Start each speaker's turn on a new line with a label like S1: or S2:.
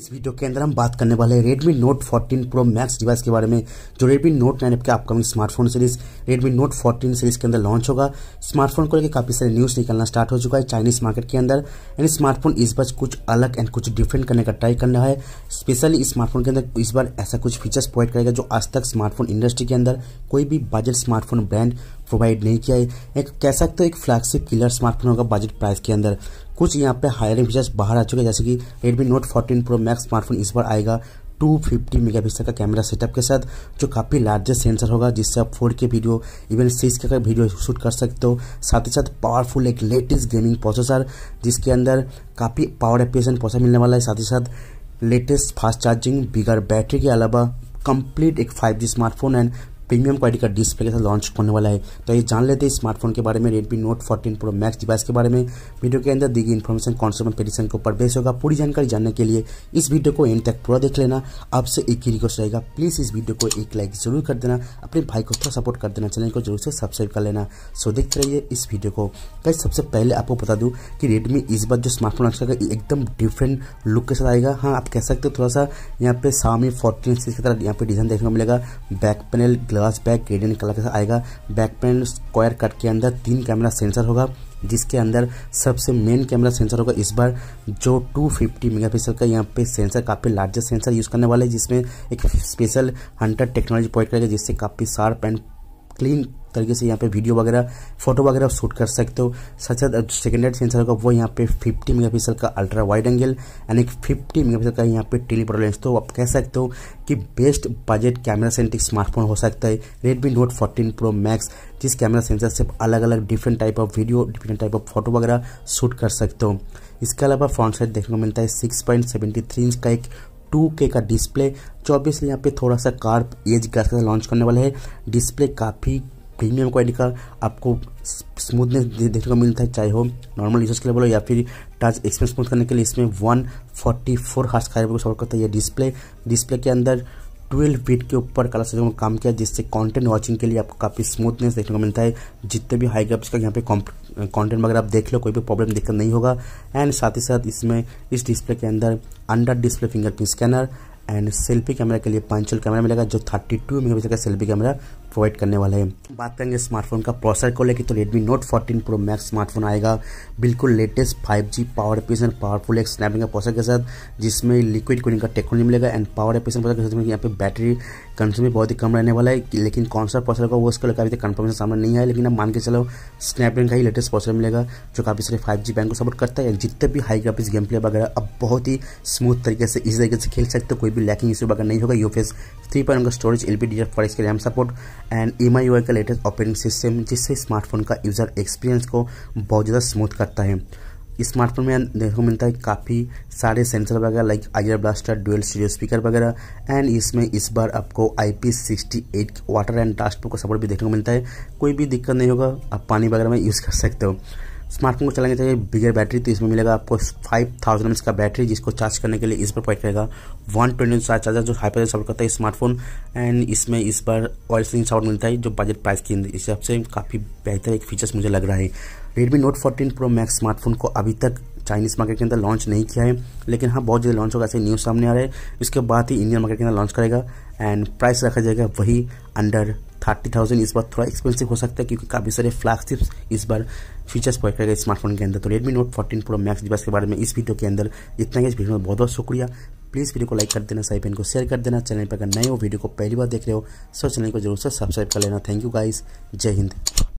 S1: इस वीडियो के अंदर हम बात करने वाले हैं Redmi Note 14 Pro Max device के बारे में जो Redmi Note 9 के upcoming smartphone series Redmi Note 14 सीरीज के अंदर लॉन्च होगा स्मार्टफोन को लेकर काफी सारे न्यूज निकलना स्टार्ट हो चुका है चाइनीज मार्केट के अंदर यानी स्मार्टफोन इस बार कुछ अलग एंड कुछ डिफरेंट करने का ट्राई करना है स्पेशली स्मार्टफोन के अंदर इस बार ऐसा कुछ फीचर्स प्रोवाइड करेगा जो आज तक स्मार्टफोन इंडस्ट्री के अंदर कोई भी बजट स्मार्टफोन ब्रांड प्रोवाइड नहीं किया है एक कह सकते हो एक फ्लैगशिप किलर स्मार्टफोन होगा बजट प्राइस के अंदर कुछ यहाँ पे हायरिंग फीचर्स बाहर आ चुके हैं जैसे कि Redmi Note 14 Pro max smartphone इस बार आएगा 250 मेगापिक्सल का कैमरा सेटअप के साथ जो काफ़ी लार्जेस्ट सेंसर होगा जिससे आप फोर के वीडियो इवन सिक्स के का वीडियो शूट कर सकते हो साथ ही साथ पावरफुल एक लेटेस्ट गेमिंग प्रोसेसर जिसके अंदर काफ़ी पावर एपेशन प्रोसेसर मिलने वाला है साथ ही साथ latest fast charging bigger battery के अलावा कंप्लीट एक 5G smartphone and premium quality का डिस्प्ले के साथ लॉन्च होने वाला है तो ये जान लेते हैं स्मार्टफोन के बारे में Redmi note fourteen pro max device के बारे में वीडियो के अंदर दी गई इन्फॉर्मेशन कॉन्सूमर पेडिशन के ऊपर बेस होगा पूरी जानकारी जानने के लिए इस वीडियो को एंड तक पूरा देख लेना आपसे एक ही रिक्वेस्ट रहेगा प्लीज़ इस वीडियो को एक लाइक जरूर कर देना अपने भाई को थोड़ा सपोर्ट कर देना चैनल को जरूर से सब्सक्राइब कर लेना सो देखते रहिए इस वीडियो को कैसे सबसे पहले आपको बता दूँ कि रेडमी इस बार जो स्मार्टफोन लॉन्च करेगा एकदम डिफरेंट लुक के साथ आएगा हाँ आप कह सकते हो थोड़ा सा यहाँ पे सामी फोर्टीन सीरीज की तरह यहाँ पे डिजाइन देखने को मिलेगा back panel glass back gradient colour के साथ आएगा बैक पैनल स्क्वायर कट के अंदर तीन कैमरा सेंसर होगा जिसके अंदर सबसे मेन कैमरा सेंसर होगा इस बार जो 250 मेगापिक्सल का यहाँ पे सेंसर काफ़ी लार्जेस्ट सेंसर यूज़ करने वाला है जिसमें एक स्पेशल हंटर टेक्नोलॉजी पॉइंट करेगा जिससे काफ़ी शार्प एंड क्लीन तरीके से यहाँ पे वीडियो वगैरह फोटो वगैरह शूट कर सकते हो साथ साथ सेकेंड लाइट सेंसर होगा वो यहाँ पे 50 मेगापिक्सल का अल्ट्रा वाइड एंगल यानी 50 मेगापिक्सल का यहाँ पे टेलीपोर लेंस तो आप कह सकते हो कि best budget camera centric smartphone हो सकता है Redmi note fourteen pro Max जिस कैमरा सेंसर से अलग अलग different type of video different type of photo वगैरह शूट कर सकते हो इसके अलावा फ्रंट साइड देखने को मिलता है six point seventy three inch का एक टू के का डिस्प्ले जो ऑब्वियसली यहाँ पे थोड़ा सा कार्प एज ग्लास के साथ लॉन्च करने वाला है डिस्प्ले काफ़ी प्रीमियम क्वालिटी का आपको स्मूथनेस देखने को मिलता है चाहे हो नॉर्मल यूजर्स के लिए बोलो या फिर टच एक्सपीरियंस स्मूथ करने के लिए इसमें वन फोर्टी फोर हार्स का सपोर्ट करता है यह डिस्प्ले डिस्प्ले के अंदर ट्वेल्व बीट के ऊपर कलर से में काम किया जिससे कंटेंट वाचिंग के लिए आपको काफ़ी स्मूथनेस देखने को मिलता है जितने भी हाई ग्राफ्स का यहाँ पे कंटेंट वगैरह आप देख लो कोई भी प्रॉब्लम दिक्कत नहीं होगा एंड साथ ही साथ इसमें इस डिस्प्ले के अंदर under display fingerprint scanner and selfie camera के लिए पांचल कैमरा मिलेगा जो 32 टू का सेल्फी कैमरा प्रोवाइड करने वाला है बात करेंगे स्मार्टफोन का प्रोसेसर को लेकर तो Redmi Note 14 Pro max smartphone आएगा बिल्कुल latest 5G power efficient powerful एक स्नैपिंग प्रोसेसर के साथ जिसमें लिक्विड कूलिंग का टेक्नोलॉजी मिलेगा एंड पावर एफिशिएंट प्रोसेस के साथ यहाँ पे बैटरी कंज्यूम भी बहुत ही कम रहने वाला है लेकिन कौन सा प्रोसेसर होगा वो उसको लेकर अभी तक कन्फर्मेशन सामने नहीं आया लेकिन अब मान के चलो स्नैपड्रैगन का ही लेटेस्ट प्रोसेसर मिलेगा जो काफ़ी सारे फाइव जी बैंक को सपोर्ट करता है जितने भी हाई ग्राफिक्स गेम प्ले वगैरह अब बहुत ही स्मूथ तरीके से इसी तरीके से खेल सकते हो कोई भी भी लैकिंग इशू अगर नहीं होगा यू फेस थ्री पॉइंट का स्टोरेज एल पी फॉर इसके RAM support and M I का लेटेस्ट ऑपरेटिंग सिस्टम जिससे स्मार्टफोन का यूज़र एक्सपीरियंस को बहुत ज़्यादा स्मूथ करता है स्मार्टफोन में देखने को मिलता है काफ़ी सारे सेंसर वगैरह like IR blaster dual stereo speaker वगैरह एंड इसमें इस बार आपको I P sixty eight water and dust का सपोर्ट भी देखने को मिलता है कोई भी दिक्कत नहीं होगा आप पानी वगैरह में यूज़ कर सकते हो स्मार्टफोन को चलाएंगे चाहिए बिगर बैटरी तो इसमें मिलेगा आपको फाइव थाउजेंड एम का बैटरी जिसको चार्ज करने के लिए इस पर पॉइंट करेगा वन ट्वेंटी चार्जर जो हाई सपोर्ट करता है स्मार्टफोन एंड इसमें इस बार ऑयल सिंग साउंड मिलता है जो बजट प्राइस के हिसाब से काफ़ी बेहतर एक फीचर्स मुझे लग रहा है Redmi note fourteen pro max smartphone को अभी तक चाइनीज़ मार्केट के अंदर लॉन्च नहीं किया है लेकिन हाँ बहुत जल्दी लॉन्च होगा ऐसे न्यूज़ सामने आ रहा है इसके बाद ही इंडियन मार्केट के अंदर लॉन्च करेगा एंड प्राइस रखा जाएगा वही अंडर थर्टी थाउजेंड इस बार थोड़ा एक्सपेंसिव हो सकता है क्योंकि काफ़ी सारे फ्लैगशिप इस बार फीचर्स प्रोवाइड करेगा स्मार्टफोन के अंदर तो Redmi note fourteen pro max device के बारे में इस वीडियो के अंदर इतना इस वीडियो में बहुत बहुत शुक्रिया प्लीज़ वीडियो को लाइक कर देना साहिब को शेयर कर देना चैनल पर अगर नए हो वीडियो को पहली बार देख रहे हो सो तो चैनल को जरूर से सब्सक्राइब कर लेना थैंक यू गाइज जय हिंद